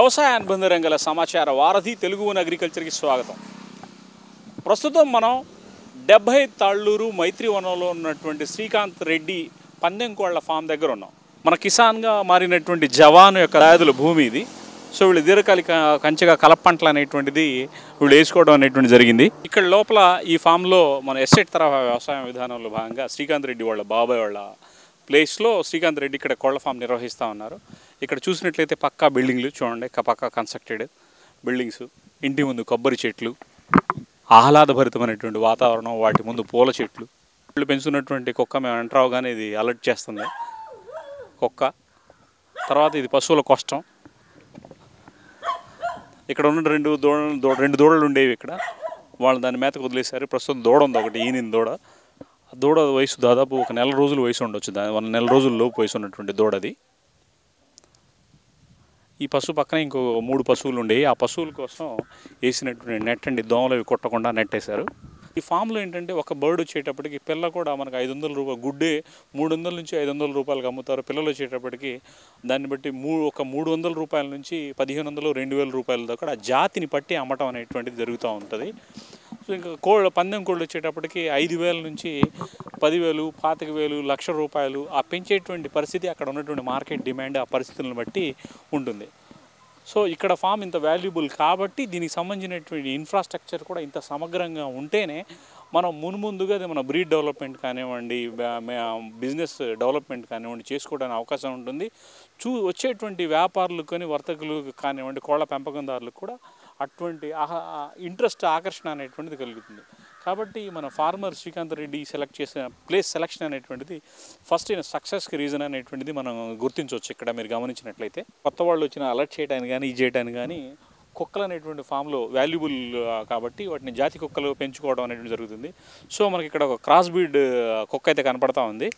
వ్యవసాయ అనుబంధ రంగాల సమాచార వారధి తెలుగు అగ్రికల్చర్కి స్వాగతం ప్రస్తుతం మనం డెబ్భై తాళ్ళూరు మైత్రివనంలో ఉన్నటువంటి శ్రీకాంత్ రెడ్డి పందెంకోళ్ల ఫామ్ దగ్గర ఉన్నాం మన కిసాన్గా మారినటువంటి జవాన్ యొక్క రాయదుల భూమి ఇది సో వీళ్ళు దీర్ఘకాలిక కంచెగా కలపంటలు అనేటువంటిది వీళ్ళు వేసుకోవడం అనేటువంటి జరిగింది ఇక్కడ లోపల ఈ ఫామ్లో మన ఎస్టేట్ తరహా వ్యవసాయ విధానంలో భాగంగా శ్రీకాంత్ రెడ్డి వాళ్ళ బాబాయ్ వాళ్ళ ప్లేస్లో శ్రీకాంత్ రెడ్డి ఇక్కడ కోళ్ల ఫామ్ నిర్వహిస్తూ ఉన్నారు ఇక్కడ చూసినట్లయితే పక్కా బిల్డింగ్లు చూడండి పక్కా కన్స్ట్రక్టెడ్ బిల్డింగ్స్ ఇంటి ముందు కొబ్బరి చెట్లు ఆహ్లాదభరితమైనటువంటి వాతావరణం వాటి ముందు పూల చెట్లు చెట్లు పెంచుతున్నటువంటి కుక్క మేము ఎంటర్ ఇది అలర్ట్ చేస్తుంది కుక్క తర్వాత ఇది పశువుల కష్టం ఇక్కడ ఉన్న రెండు దూడలు రెండు దూడలు ఉండేవి ఇక్కడ వాళ్ళు దాని మేతకు వదిలేశారు ప్రస్తుతం దూడ ఉంది ఒకటి ఈనిన దూడ దూడ వయసు దాదాపు ఒక నెల రోజులు వయసు ఉండొచ్చు దాని వన్ నెల రోజులు లోపు వయసు ఉన్నటువంటి దూడది ఈ పశువు పక్కన ఇంకో మూడు పశువులు ఉండేవి ఆ పశువుల కోసం వేసినటువంటి నెట్ అండి దోమలు అవి కొట్టకుండా నెట్టేశారు ఈ ఫామ్లో ఏంటంటే ఒక బర్డ్ వచ్చేటప్పటికి పిల్ల కూడా మనకు ఐదు వందల రూపాయలు గుడ్డే మూడు వందల నుంచి ఐదు వందల రూపాయలకు అమ్ముతారు పిల్లలు వచ్చేటప్పటికి దాన్ని బట్టి మూ ఒక మూడు వందల రూపాయల నుంచి పదిహేను వందలు రెండు వేల రూపాయల దాకా ఆ జాతిని పట్టి అమ్మటం అనేటువంటిది జరుగుతూ ఉంటుంది ఇంకా కోళ్ళ పందెం కోళ్ళు వచ్చేటప్పటికి ఐదు వేల నుంచి పదివేలు పాతిక వేలు లక్ష రూపాయలు ఆ పెంచేటువంటి పరిస్థితి అక్కడ ఉన్నటువంటి మార్కెట్ డిమాండ్ ఆ పరిస్థితులను బట్టి ఉంటుంది సో ఇక్కడ ఫామ్ ఇంత వాల్యుబుల్ కాబట్టి దీనికి సంబంధించినటువంటి ఇన్ఫ్రాస్ట్రక్చర్ కూడా ఇంత సమగ్రంగా ఉంటేనే మనం మున్ముందుగా అది మన బ్రీడ్ డెవలప్మెంట్ కానివ్వండి బిజినెస్ డెవలప్మెంట్ కానివ్వండి చేసుకోవడానికి అవకాశం ఉంటుంది చూ వచ్చేటువంటి వ్యాపారులు కానీ వర్తకులు కానివ్వండి కోళ్ళ పెంపకందారులకు కూడా అటువంటి ఇంట్రెస్ట్ ఆకర్షణ అనేటువంటిది కలుగుతుంది కాబట్టి మన ఫార్మర్ శ్రీకాంత్ రెడ్డి సెలెక్ట్ చేసిన ప్లేస్ సెలెక్షన్ అనేటువంటిది ఫస్ట్ సక్సెస్కి రీజన్ అనేటువంటిది మనం గుర్తించవచ్చు ఇక్కడ మీరు గమనించినట్లయితే కొత్త వాళ్ళు వచ్చిన అలర్ట్ చేయడానికి కానీ ఇది చేయడానికి కానీ కుక్కలు అనేటువంటి ఫామ్లో వాల్యుబుల్ కాబట్టి వాటిని జాతి కుక్కలు పెంచుకోవడం అనేటువంటి జరుగుతుంది సో మనకి ఇక్కడ ఒక క్రాస్ బీడ్ కుక్క అయితే కనపడతా ఉంది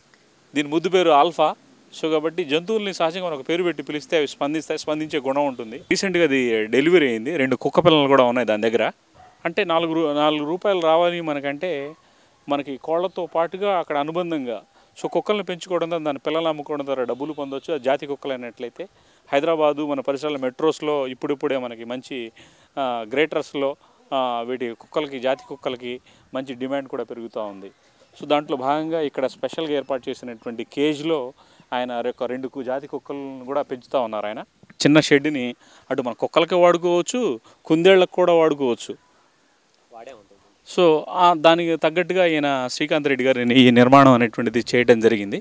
దీని ముద్దు పేరు ఆల్ఫా సో కాబట్టి జంతువుల్ని సహజంగా మనకు పేరు పెట్టి పిలిస్తే అవి స్పందిస్తాయి స్పందించే గుణం ఉంటుంది రీసెంట్గా అది డెలివరీ అయింది రెండు కుక్క పిల్లలు కూడా ఉన్నాయి దాని దగ్గర అంటే నాలుగు నాలుగు రూపాయలు రావాలి మనకంటే మనకి కోళ్లతో పాటుగా అక్కడ అనుబంధంగా సో కుక్కలను పెంచుకోవడం ద్వారా దాని పిల్లలు అమ్ముకోవడం ద్వారా డబ్బులు పొందవచ్చు ఆ జాతి కుక్కలు అయినట్లయితే హైదరాబాదు మన పరిసరాల మెట్రోస్లో ఇప్పుడిప్పుడే మనకి మంచి గ్రేటర్స్లో వీటి కుక్కలకి జాతి కుక్కలకి మంచి డిమాండ్ కూడా పెరుగుతూ ఉంది సో దాంట్లో భాగంగా ఇక్కడ స్పెషల్గా ఏర్పాటు చేసినటువంటి కేజ్లో ఆయన యొక్క రెండు జాతి కుక్కలను కూడా పెంచుతూ ఉన్నారు ఆయన చిన్న షెడ్ని అటు మన కుక్కలకి వాడుకోవచ్చు కుందేళ్లకు కూడా వాడుకోవచ్చు సో దానికి తగ్గట్టుగా ఈయన శ్రీకాంత్ రెడ్డి గారు ఈ నిర్మాణం అనేటువంటిది చేయడం జరిగింది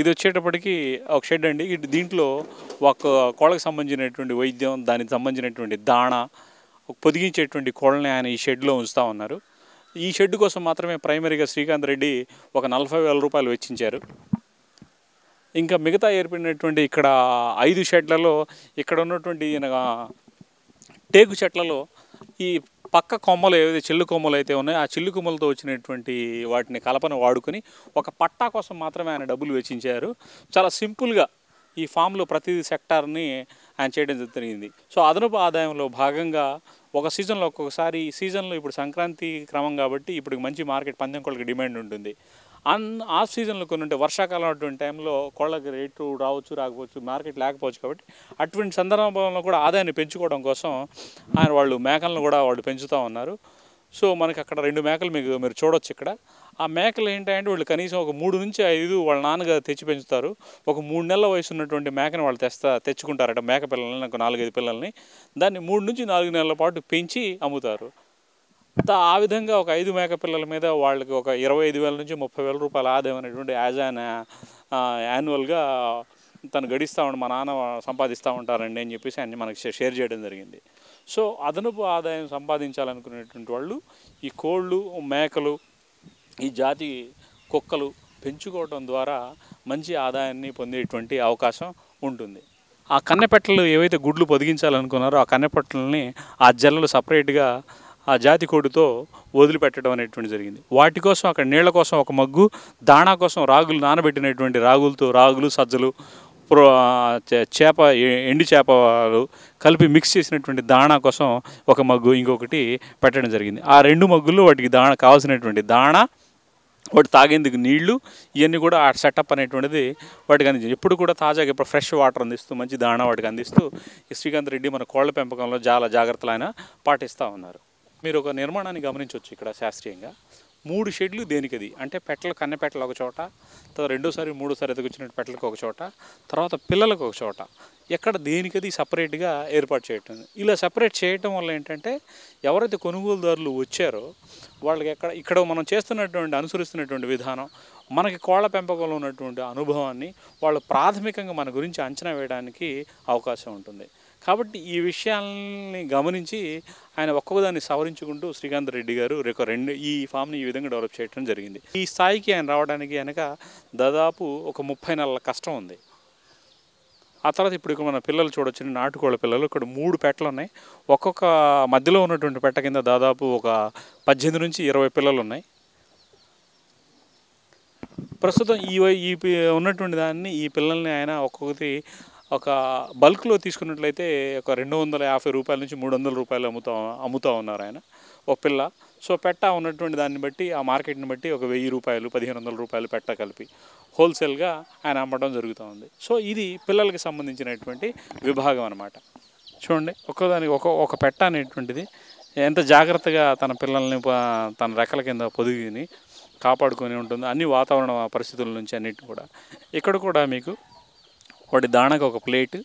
ఇది వచ్చేటప్పటికి ఒక షెడ్ అండి దీంట్లో ఒక కోళ్ళకి సంబంధించినటువంటి వైద్యం దానికి సంబంధించినటువంటి దాణ పొదిగించేటువంటి కోళ్ళని ఆయన ఈ షెడ్లో ఉంచుతూ ఉన్నారు ఈ షెడ్ కోసం మాత్రమే ప్రైమరీగా శ్రీకాంత్ రెడ్డి ఒక నలభై వేల రూపాయలు వెచ్చించారు ఇంకా మిగతా ఏర్పడినటువంటి ఇక్కడ ఐదు షెడ్లలో ఇక్కడ ఉన్నటువంటి టేకు చెట్లలో ఈ పక్క కొమ్మలు ఏవైతే చిల్లు కొమ్మలు అయితే ఉన్నాయో ఆ చిల్లు కొమ్మలతో వచ్చినటువంటి వాటిని కలపను వాడుకొని ఒక పట్టా కోసం మాత్రమే ఆయన డబ్బులు వెచ్చించారు చాలా సింపుల్గా ఈ ఫామ్లో ప్రతి సెక్టార్ని ఆయన చేయడం జరిగింది సో అదనపు ఆదాయంలో భాగంగా ఒక సీజన్లో ఒక్కొక్కసారి సీజన్లో ఇప్పుడు సంక్రాంతి క్రమం కాబట్టి ఇప్పుడు మంచి మార్కెట్ పందెం కోళ్ళకి డిమాండ్ ఉంటుంది అన్ ఆఫ్ సీజన్లో కొన్ని ఉంటే వర్షాకాలం అటువంటి టైంలో కోళ్ళకి రేటు రావచ్చు రాకపోవచ్చు మార్కెట్ లేకపోవచ్చు కాబట్టి అటువంటి సందర్భంలో కూడా ఆదాయాన్ని పెంచుకోవడం కోసం ఆయన వాళ్ళు మేకలను కూడా వాళ్ళు పెంచుతూ ఉన్నారు సో మనకి అక్కడ రెండు మేకలు మీకు మీరు చూడొచ్చు ఇక్కడ ఆ మేకలు ఏంటంటే వాళ్ళు కనీసం ఒక మూడు నుంచి ఐదు వాళ్ళ నాన్నగారు తెచ్చి పెంచుతారు ఒక మూడు నెలల వయసు ఉన్నటువంటి మేకను వాళ్ళు తెస్తా తెచ్చుకుంటారట మేక పిల్లల్ని ఒక నాలుగైదు పిల్లల్ని దాన్ని మూడు నుంచి నాలుగు నెలల పాటు పెంచి అమ్ముతారు ఆ విధంగా ఒక ఐదు మేక పిల్లల మీద వాళ్ళకి ఒక ఇరవై ఐదు వేల నుంచి ముప్పై వేల రూపాయల ఆదాయం అనేటువంటి యాజ్ ఆన్ యాన్యువల్గా తను గడిస్తూ ఉండి మా నాన్న సంపాదిస్తూ ఉంటారండి అని చెప్పేసి అన్ని మనకి షేర్ చేయడం జరిగింది సో అదనపు ఆదాయం సంపాదించాలనుకునేటువంటి వాళ్ళు ఈ కోళ్ళు మేకలు ఈ జాతి కుక్కలు పెంచుకోవడం ద్వారా మంచి ఆదాయాన్ని పొందేటువంటి అవకాశం ఉంటుంది ఆ కన్నెపెట్టలు ఏవైతే గుడ్లు పొదిగించాలనుకున్నారో ఆ కన్నెపెట్టలని ఆ జల్లలు సపరేట్గా ఆ జాతి కోడితో వదిలిపెట్టడం అనేటువంటి జరిగింది వాటి కోసం అక్కడ నీళ్ల కోసం ఒక మగ్గు దాణా కోసం రాగులు నానబెట్టినటువంటి రాగులతో రాగులు సజ్జలు చేప ఎండి చేపలు కలిపి మిక్స్ చేసినటువంటి దాణా కోసం ఒక మగ్గు ఇంకొకటి పెట్టడం జరిగింది ఆ రెండు మగ్గుల్లో వాటికి దాణ కావాల్సినటువంటి దాణా వాటి తాగేందుకు నీళ్లు ఇవన్నీ కూడా ఆ సెటప్ అనేటువంటిది వాటికి అందించింది ఎప్పుడు కూడా తాజాగా ఇప్పుడు ఫ్రెష్ వాటర్ అందిస్తూ మంచి దాణ వాటికి అందిస్తూ శ్రీకాంత్ రెడ్డి మన కోళ్ల పెంపకంలో చాలా జాగ్రత్తలు ఆయన పాటిస్తూ ఉన్నారు మీరు ఒక నిర్మాణాన్ని గమనించవచ్చు ఇక్కడ శాస్త్రీయంగా మూడు షెడ్లు దేనికిది అంటే పెట్టలు కన్నె పెట్టలు ఒక చోట తర్వాత రెండోసారి మూడోసారి ఎదిగొచ్చిన పెట్టలకు ఒక చోట తర్వాత పిల్లలకు ఒక చోట ఎక్కడ దేనికది సపరేట్గా ఏర్పాటు చేయటం ఇలా సపరేట్ చేయటం వల్ల ఏంటంటే ఎవరైతే కొనుగోలుదారులు వచ్చారో వాళ్ళకి ఎక్కడ ఇక్కడ మనం చేస్తున్నటువంటి అనుసరిస్తున్నటువంటి విధానం మనకి కోళ్ళ పెంపకంలో ఉన్నటువంటి అనుభవాన్ని వాళ్ళు ప్రాథమికంగా మన గురించి అంచనా వేయడానికి అవకాశం ఉంటుంది కాబట్టి ఈ విషయాల్ని గమనించి ఆయన ఒక్కొక్కదాన్ని సవరించుకుంటూ శ్రీకాంత్ రెడ్డి గారు రేపు రెండు ఈ ఫామ్ని ఈ విధంగా డెవలప్ చేయడం జరిగింది ఈ స్థాయికి ఆయన రావడానికి వెనక దాదాపు ఒక ముప్పై నెలల కష్టం ఉంది ఆ తర్వాత ఇప్పుడు మన పిల్లలు చూడొచ్చు నాటుకోళ్ళ పిల్లలు ఇక్కడ మూడు పెట్టలు ఉన్నాయి ఒక్కొక్క మధ్యలో ఉన్నటువంటి పెట్ట కింద దాదాపు ఒక పద్దెనిమిది నుంచి ఇరవై పిల్లలు ఉన్నాయి ప్రస్తుతం ఈ ఈ ఉన్నటువంటి దాన్ని ఈ పిల్లల్ని ఆయన ఒక్కొక్కటి ఒక బల్క్లో తీసుకున్నట్లయితే ఒక రెండు వందల యాభై రూపాయల నుంచి మూడు వందల రూపాయలు అమ్ముతా అమ్ముతూ ఉన్నారు ఆయన ఒక పిల్ల సో పెట్ట ఉన్నటువంటి దాన్ని బట్టి ఆ మార్కెట్ని బట్టి ఒక వెయ్యి రూపాయలు పదిహేను వందల రూపాయలు పెట్ట కలిపి హోల్సేల్గా ఆయన అమ్మడం జరుగుతూ ఉంది సో ఇది పిల్లలకి సంబంధించినటువంటి విభాగం అనమాట చూడండి ఒక్కదానికి ఒక ఒక పెట్ట అనేటువంటిది ఎంత జాగ్రత్తగా తన పిల్లల్ని తన రెక్కల కింద పొదిగిని కాపాడుకొని ఉంటుంది అన్ని వాతావరణ పరిస్థితుల నుంచి అన్నిటి కూడా ఇక్కడ కూడా మీకు వాటి దాణకు ఒక ప్లేట్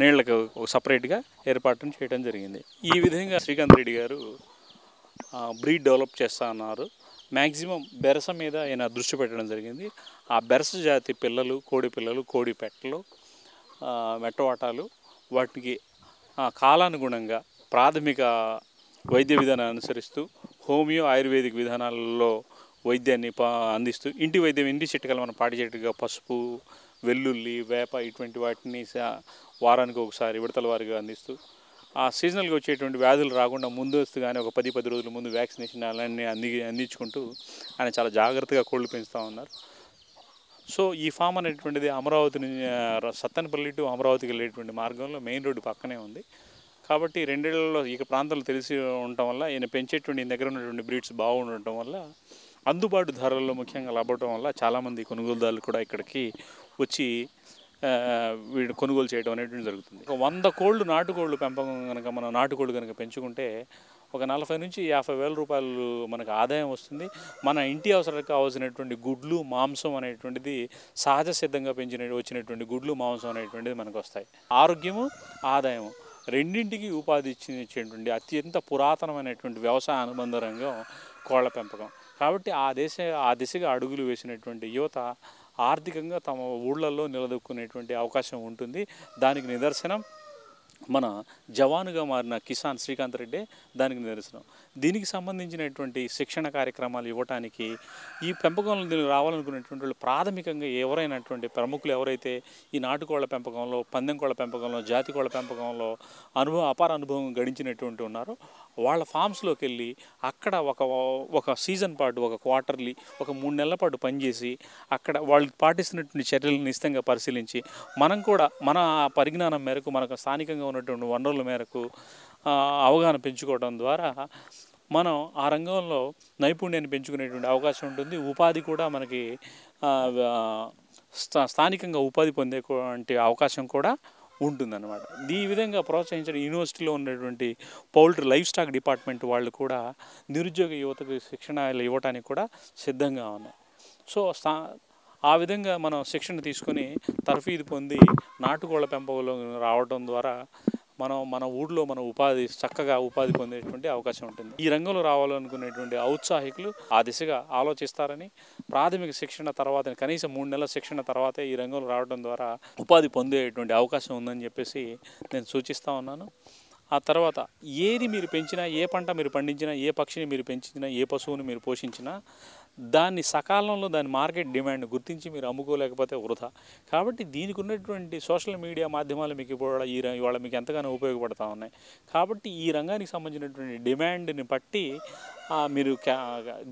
నీళ్ళకు సపరేట్గా ఏర్పాటును చేయడం జరిగింది ఈ విధంగా శ్రీకాంత్ రెడ్డి గారు బ్రీడ్ డెవలప్ చేస్తా అన్నారు మ్యాక్సిమం బెరస మీద ఆయన దృష్టి పెట్టడం జరిగింది ఆ బెరస జాతి పిల్లలు కోడి పిల్లలు కోడి పెట్టలు మెట్టవాటాలు వాటికి కాలానుగుణంగా ప్రాథమిక వైద్య విధానాన్ని అనుసరిస్తూ హోమియో ఆయుర్వేదిక్ విధానాల్లో వైద్యాన్ని అందిస్తూ ఇంటి వైద్యం ఇంటి చిట్కాలు మనం పాటి పసుపు వెల్లుల్లి వేప ఇటువంటి వాటిని వారానికి ఒకసారి విడతల వారిగా అందిస్తూ ఆ సీజనల్గా వచ్చేటువంటి వ్యాధులు రాకుండా ముందస్తుగానే ఒక పది పది రోజుల ముందు వ్యాక్సినేషన్ అలానే అంది అందించుకుంటూ ఆయన చాలా జాగ్రత్తగా కోళ్ళు పెంచుతూ ఉన్నారు సో ఈ ఫామ్ అనేటువంటిది అమరావతి నుంచి సత్తనపల్లి టు అమరావతికి వెళ్ళేటువంటి మార్గంలో మెయిన్ రోడ్డు పక్కనే ఉంది కాబట్టి రెండేళ్లలో ఈ ప్రాంతాలు తెలిసి ఉండటం వల్ల ఈయన పెంచేటువంటి దగ్గర ఉన్నటువంటి బ్రీడ్స్ బాగుండటం వల్ల అందుబాటు ధరల్లో ముఖ్యంగా లభటం వల్ల చాలామంది కొనుగోలుదారులు కూడా ఇక్కడికి వచ్చి వీడు కొనుగోలు చేయడం అనేటువంటి జరుగుతుంది ఒక వంద కోళ్ళు నాటుకోళ్ళు పెంపకం కనుక మనం నాటుకోళ్ళు కనుక పెంచుకుంటే ఒక నలభై నుంచి యాభై వేల రూపాయలు మనకు ఆదాయం వస్తుంది మన ఇంటి అవసరాలకు కావాల్సినటువంటి గుడ్లు మాంసం అనేటువంటిది సహజ సిద్ధంగా పెంచిన వచ్చినటువంటి గుడ్లు మాంసం అనేటువంటిది మనకు వస్తాయి ఆరోగ్యము ఆదాయము రెండింటికి ఉపాధి ఇచ్చినటువంటి అత్యంత పురాతనమైనటువంటి వ్యవసాయ అనుబంధ రంగం కోళ్ల పెంపకం కాబట్టి ఆ దేశ ఆ దిశగా అడుగులు వేసినటువంటి యువత ఆర్థికంగా తమ ఊళ్ళల్లో నిలదొక్కునేటువంటి అవకాశం ఉంటుంది దానికి నిదర్శనం మన జవానుగా మారిన కిసాన్ శ్రీకాంత్ రెడ్డి దానికి నిదర్శనం దీనికి సంబంధించినటువంటి శిక్షణ కార్యక్రమాలు ఇవ్వటానికి ఈ పెంపకంలో దీనికి రావాలనుకునేటువంటి వాళ్ళు ప్రాథమికంగా ఎవరైనటువంటి ప్రముఖులు ఎవరైతే ఈ నాటుకోళ్ల పెంపకంలో పందెంకోళ్ల పెంపకంలో జాతి కోళ్ళ పెంపకంలో అనుభవం అపార అనుభవం గడించినటువంటి ఉన్నారో వాళ్ళ ఫామ్స్లోకి వెళ్ళి అక్కడ ఒక ఒక సీజన్ పాటు ఒక క్వార్టర్లీ ఒక మూడు నెలల పాటు పనిచేసి అక్కడ వాళ్ళు పాటిస్తున్నటువంటి చర్యలను నిశ్చితంగా పరిశీలించి మనం కూడా మన పరిజ్ఞానం మేరకు మనకు స్థానికంగా ఉన్నటువంటి వనరుల మేరకు అవగాహన పెంచుకోవడం ద్వారా మనం ఆ రంగంలో నైపుణ్యాన్ని పెంచుకునేటువంటి అవకాశం ఉంటుంది ఉపాధి కూడా మనకి స్థానికంగా ఉపాధి పొందే అవకాశం కూడా ఉంటుందన్నమాట ఈ విధంగా ప్రోత్సహించిన యూనివర్సిటీలో ఉన్నటువంటి పౌల్ట్రీ లైఫ్ స్టాక్ డిపార్ట్మెంట్ వాళ్ళు కూడా నిరుద్యోగ యువతకు శిక్షణ ఇవ్వడానికి కూడా సిద్ధంగా ఉన్నాయి సో స్థా ఆ విధంగా మనం శిక్షణ తీసుకొని తర్ఫీదు పొంది నాటుకోళ్ల పెంపకంలో రావడం ద్వారా మనం మన ఊళ్ళో మన ఉపాధి చక్కగా ఉపాధి పొందేటువంటి అవకాశం ఉంటుంది ఈ రంగంలో రావాలనుకునేటువంటి ఔత్సాహికులు ఆ దిశగా ఆలోచిస్తారని ప్రాథమిక శిక్షణ తర్వాత కనీసం మూడు నెలల శిక్షణ తర్వాతే ఈ రంగంలో రావడం ద్వారా ఉపాధి పొందేటువంటి అవకాశం ఉందని చెప్పేసి నేను సూచిస్తూ ఉన్నాను ఆ తర్వాత ఏది మీరు పెంచినా ఏ పంట మీరు పండించినా ఏ పక్షిని మీరు పెంచినా ఏ పశువుని మీరు పోషించినా దాన్ని సకాలంలో దాని మార్కెట్ డిమాండ్ గుర్తించి మీరు అమ్ముకోలేకపోతే వృధా కాబట్టి దీనికి ఉన్నటువంటి సోషల్ మీడియా మాధ్యమాలు మీకు కూడా ఈ ఇవాళ మీకు ఎంతగానో ఉపయోగపడతా ఉన్నాయి కాబట్టి ఈ రంగానికి సంబంధించినటువంటి డిమాండ్ని బట్టి మీరు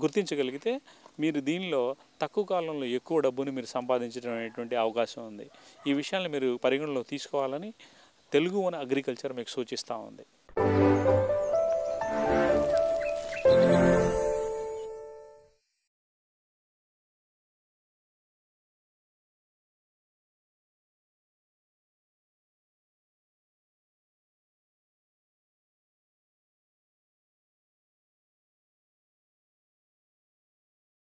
గుర్తించగలిగితే మీరు దీనిలో తక్కువ కాలంలో ఎక్కువ డబ్బుని మీరు సంపాదించడం అవకాశం ఉంది ఈ విషయాన్ని మీరు పరిగణలో తీసుకోవాలని తెలుగు వన అగ్రికల్చర్ మీకు సూచిస్తూ ఉంది